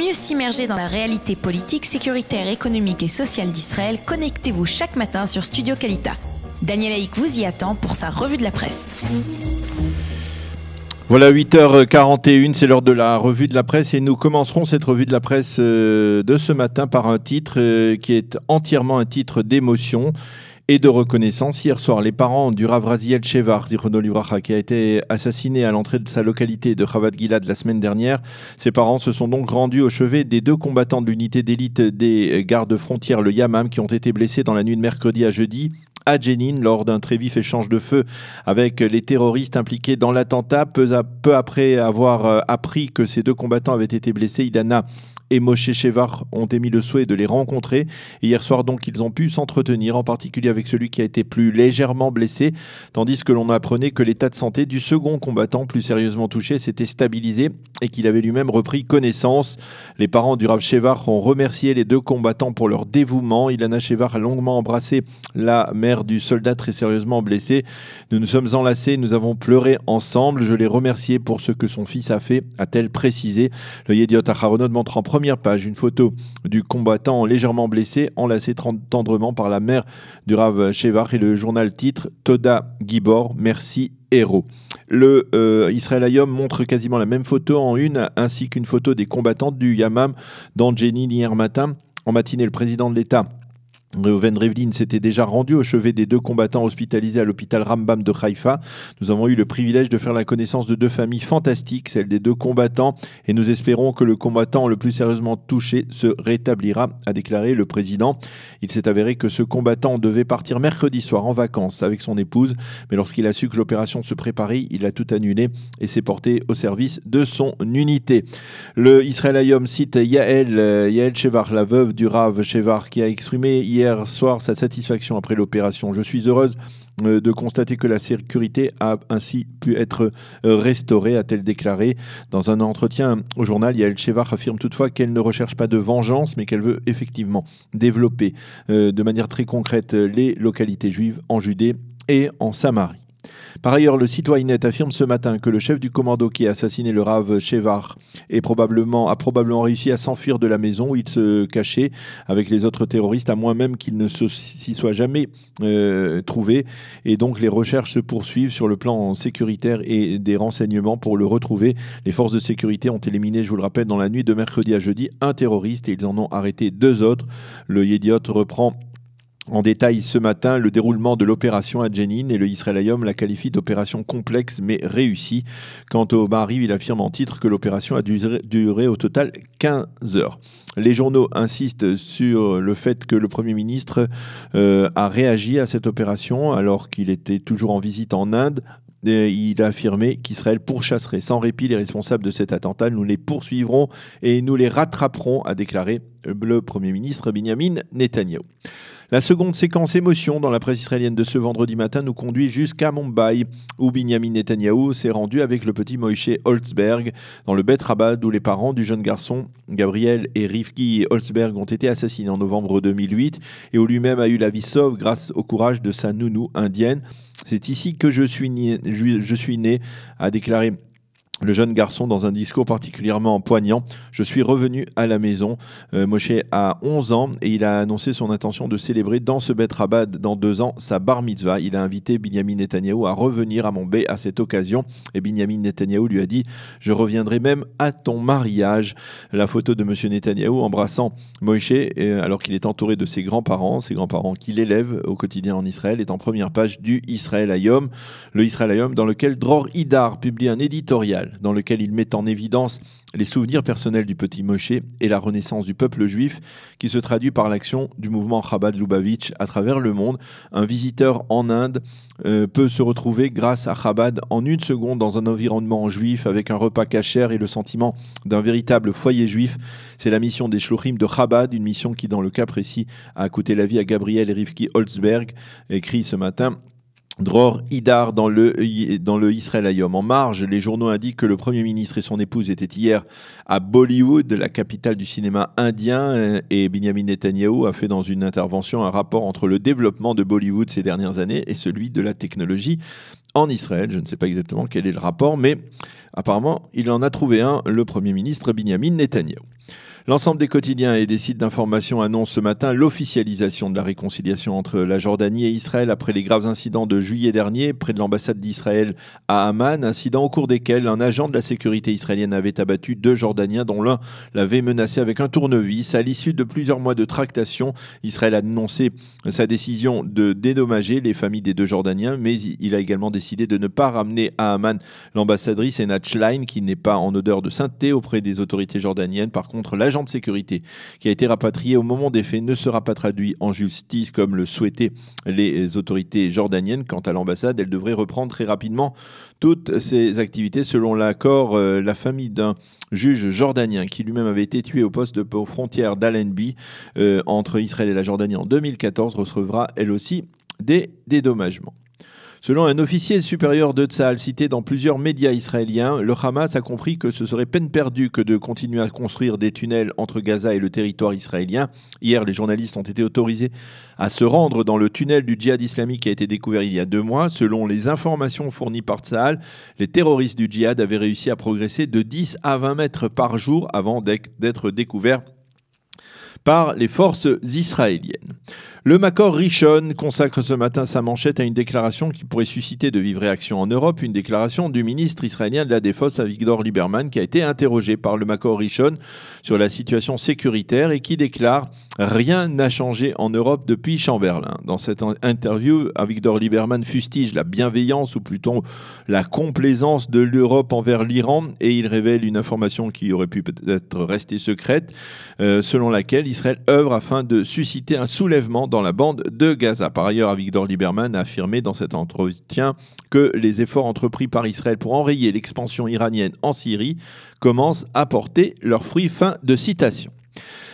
mieux s'immerger dans la réalité politique, sécuritaire, économique et sociale d'Israël, connectez-vous chaque matin sur Studio Qualita. Daniel Haïk vous y attend pour sa revue de la presse. Voilà 8h41, c'est l'heure de la revue de la presse et nous commencerons cette revue de la presse euh, de ce matin par un titre euh, qui est entièrement un titre d'émotion et de reconnaissance. Hier soir, les parents du Rav Raziel Chevar, qui a été assassiné à l'entrée de sa localité de Chavad Gilad la semaine dernière, ses parents se sont donc rendus au chevet des deux combattants de l'unité d'élite des gardes frontières, le Yamam, qui ont été blessés dans la nuit de mercredi à jeudi à Jenin lors d'un très vif échange de feu avec les terroristes impliqués dans l'attentat. Peu, peu après avoir euh, appris que ces deux combattants avaient été blessés, Ilana et Moshe Chevar ont émis le souhait de les rencontrer. Hier soir, donc, ils ont pu s'entretenir, en particulier avec celui qui a été plus légèrement blessé, tandis que l'on apprenait que l'état de santé du second combattant, plus sérieusement touché, s'était stabilisé et qu'il avait lui-même repris connaissance. Les parents du Rav Chevar ont remercié les deux combattants pour leur dévouement. Ilana Chevar a longuement embrassé la mère du soldat très sérieusement blessé. Nous nous sommes enlacés, nous avons pleuré ensemble. Je l'ai remercié pour ce que son fils a fait, a-t-elle précisé. Le Yediot Aharonot montre en première page une photo du combattant légèrement blessé, enlacé tendrement par la mère du Rav Shevach et le journal titre Toda Gibor, merci héros. Le euh, Israël Ayom montre quasiment la même photo en une, ainsi qu'une photo des combattantes du Yamam dans Jenny hier matin. En matinée, le président de l'État Reuven Revlin s'était déjà rendu au chevet des deux combattants hospitalisés à l'hôpital Rambam de Haïfa. Nous avons eu le privilège de faire la connaissance de deux familles fantastiques, celle des deux combattants, et nous espérons que le combattant le plus sérieusement touché se rétablira, a déclaré le président. Il s'est avéré que ce combattant devait partir mercredi soir en vacances avec son épouse, mais lorsqu'il a su que l'opération se préparait, il a tout annulé et s'est porté au service de son unité. Le Israël Ayom cite Yaël euh, Yaël Shevar, la veuve du Rav Shevar, qui a exprimé hier soir sa satisfaction après l'opération. Je suis heureuse euh, de constater que la sécurité a ainsi pu être euh, restaurée, a-t-elle déclaré. Dans un entretien au journal, Yael Chevar affirme toutefois qu'elle ne recherche pas de vengeance, mais qu'elle veut effectivement développer euh, de manière très concrète les localités juives en Judée et en Samarie. Par ailleurs, le citoyennet affirme ce matin que le chef du commando qui a assassiné le rave Chevar probablement, a probablement réussi à s'enfuir de la maison où il se cachait avec les autres terroristes, à moins même qu'il ne s'y soit jamais euh, trouvé. Et donc les recherches se poursuivent sur le plan sécuritaire et des renseignements pour le retrouver. Les forces de sécurité ont éliminé, je vous le rappelle, dans la nuit de mercredi à jeudi, un terroriste et ils en ont arrêté deux autres. Le Yediot reprend en détail ce matin le déroulement de l'opération à Jenin et le Israélium la qualifie d'opération complexe mais réussie. Quant au Mahari, il affirme en titre que l'opération a duré, au total 15 heures. Les journaux insistent sur le fait que le Premier ministre euh, a réagi à cette opération alors qu'il était toujours en visite en Inde. il a affirmé qu'Israël pourchasserait sans répit les responsables de cet attentat. Nous les poursuivrons et nous les rattraperons, a déclaré le Premier ministre Benjamin Netanyahu. La seconde séquence émotion dans la presse israélienne de ce vendredi matin nous conduit jusqu'à Mumbai, où Binyamin Netanyahu s'est rendu avec le petit Moïse Holzberg dans le Bet Rabad, où les parents du jeune garçon Gabriel et Rivki Holzberg ont été assassinés en novembre 2008 et où lui-même a eu la vie sauve grâce au courage de sa nounou indienne. C'est ici que je suis, je suis né, a déclaré le jeune garçon dans un discours particulièrement poignant. Je suis revenu à la maison. Euh, Moshe a 11 ans et il a annoncé son intention de célébrer dans ce Betrabat dans deux ans sa bar mitzvah. Il a invité Binyamin Netanyahu à revenir à Montbé à cette occasion et Binyamin Netanyahu lui a dit Je reviendrai même à ton mariage. La photo de monsieur Netanyahu embrassant Moshe euh, alors qu'il est entouré de ses grands-parents, ses grands-parents qui l'élèvent au quotidien en Israël, est en première page du Israël Ayom, le Israël Ayom dans lequel Dror Idar publie un éditorial dans lequel il met en évidence les souvenirs personnels du petit Moshe et la renaissance du peuple juif qui se traduit par l'action du mouvement Chabad Lubavitch à travers le monde. Un visiteur en Inde euh, peut se retrouver grâce à Chabad en une seconde dans un environnement juif avec un repas cachère et le sentiment d'un véritable foyer juif. C'est la mission des Shlouchim de Chabad, une mission qui dans le cas précis a coûté la vie à Gabriel Rivki Holzberg, écrit ce matin Dror Idar dans le, dans le Israël Ayom. En marge, les journaux indiquent que le Premier ministre et son épouse étaient hier à Bollywood, la capitale du cinéma indien, et Binyamin Netanyahu a fait dans une intervention un rapport entre le développement de Bollywood ces dernières années et celui de la technologie en Israël. Je ne sais pas exactement quel est le rapport, mais apparemment, il en a trouvé un, le Premier ministre Benjamin Netanyahu. L'ensemble des quotidiens et des sites d'information annoncent ce matin l'officialisation de la réconciliation entre la Jordanie et Israël après les graves incidents de juillet dernier près de l'ambassade d'Israël à Amman, incident au cours desquels un agent de la sécurité israélienne avait abattu deux Jordaniens dont l'un l'avait menacé avec un tournevis. À l'issue de plusieurs mois de tractation, Israël a annoncé sa décision de dédommager les familles des deux Jordaniens, mais il a également décidé de ne pas ramener à Amman l'ambassadrice Enat Schlein qui n'est pas en odeur de sainteté auprès des autorités jordaniennes. Par contre, la l'agent de sécurité qui a été rapatrié au moment des faits ne sera pas traduit en justice comme le souhaitaient les autorités jordaniennes. Quant à l'ambassade, elle devrait reprendre très rapidement toutes ses activités selon l'accord euh, la famille d'un juge jordanien qui lui-même avait été tué au poste de frontière frontières d'Allenby euh, entre Israël et la Jordanie en 2014 recevra elle aussi des dédommagements. Selon un officier supérieur de Tsahal cité dans plusieurs médias israéliens, le Hamas a compris que ce serait peine perdue que de continuer à construire des tunnels entre Gaza et le territoire israélien. Hier, les journalistes ont été autorisés à se rendre dans le tunnel du djihad islamique qui a été découvert il y a deux mois. Selon les informations fournies par Tsaal, les terroristes du djihad avaient réussi à progresser de 10 à 20 mètres par jour avant d'être découverts par les forces israéliennes. Le Macor Richon consacre ce matin sa manchette à une déclaration qui pourrait susciter de vives réactions en Europe, une déclaration du ministre israélien de la Défense Avigdor Lieberman qui a été interrogé par le Macor Richon sur la situation sécuritaire et qui déclare Rien n'a changé en Europe depuis Chamberlain. Dans cette interview, Avigdor Lieberman fustige la bienveillance ou plutôt la complaisance de l'Europe envers l'Iran et il révèle une information qui aurait pu peut-être rester secrète, euh, selon laquelle Israël œuvre afin de susciter un soulèvement dans la bande de Gaza. Par ailleurs, Avigdor Lieberman a affirmé dans cet entretien que les efforts entrepris par Israël pour enrayer l'expansion iranienne en Syrie commencent à porter leurs fruits. Fin de citation.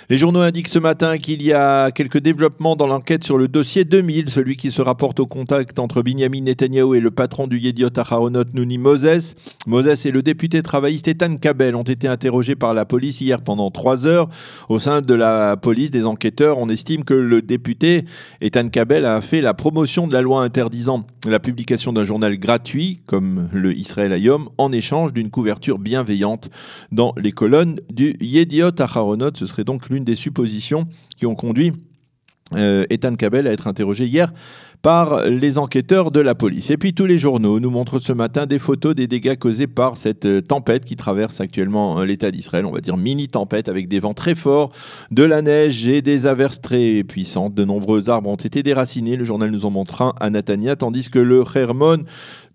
Les journaux indiquent ce matin qu'il y a quelques développements dans l'enquête sur le dossier 2000, celui qui se rapporte au contact entre Benjamin Netanyahu et le patron du Yediot Aharonot Nouni Moses. Moses et le député travailliste Ethan Kabel ont été interrogés par la police hier pendant trois heures. Au sein de la police, des enquêteurs, on estime que le député Ethan Kabel a fait la promotion de la loi interdisant la publication d'un journal gratuit, comme le Israel Ayom, en échange d'une couverture bienveillante dans les colonnes du Yediot Aharonot. Ce serait donc une des suppositions qui ont conduit euh, Ethan Cabell à être interrogé hier par les enquêteurs de la police. Et puis tous les journaux nous montrent ce matin des photos des dégâts causés par cette euh, tempête qui traverse actuellement euh, l'État d'Israël, on va dire mini-tempête avec des vents très forts, de la neige et des averses très puissantes. De nombreux arbres ont été déracinés, le journal nous en montre un à Natania, tandis que le Hermon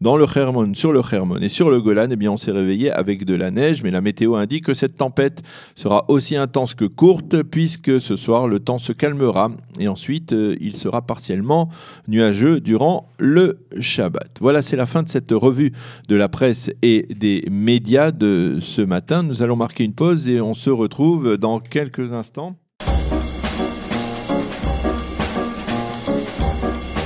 dans le Hermon, sur le Hermon et sur le Golan, et eh bien, on s'est réveillé avec de la neige, mais la météo indique que cette tempête sera aussi intense que courte, puisque ce soir, le temps se calmera et ensuite, euh, il sera partiellement nuageux durant le Shabbat. Voilà, c'est la fin de cette revue de la presse et des médias de ce matin. Nous allons marquer une pause et on se retrouve dans quelques instants.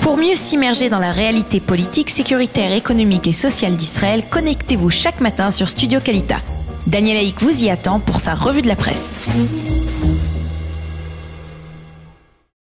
Pour mieux s'immerger dans la réalité politique, sécuritaire, économique et sociale d'Israël, connectez-vous chaque matin sur Studio Qualita. Daniel Haïk vous y attend pour sa revue de la presse.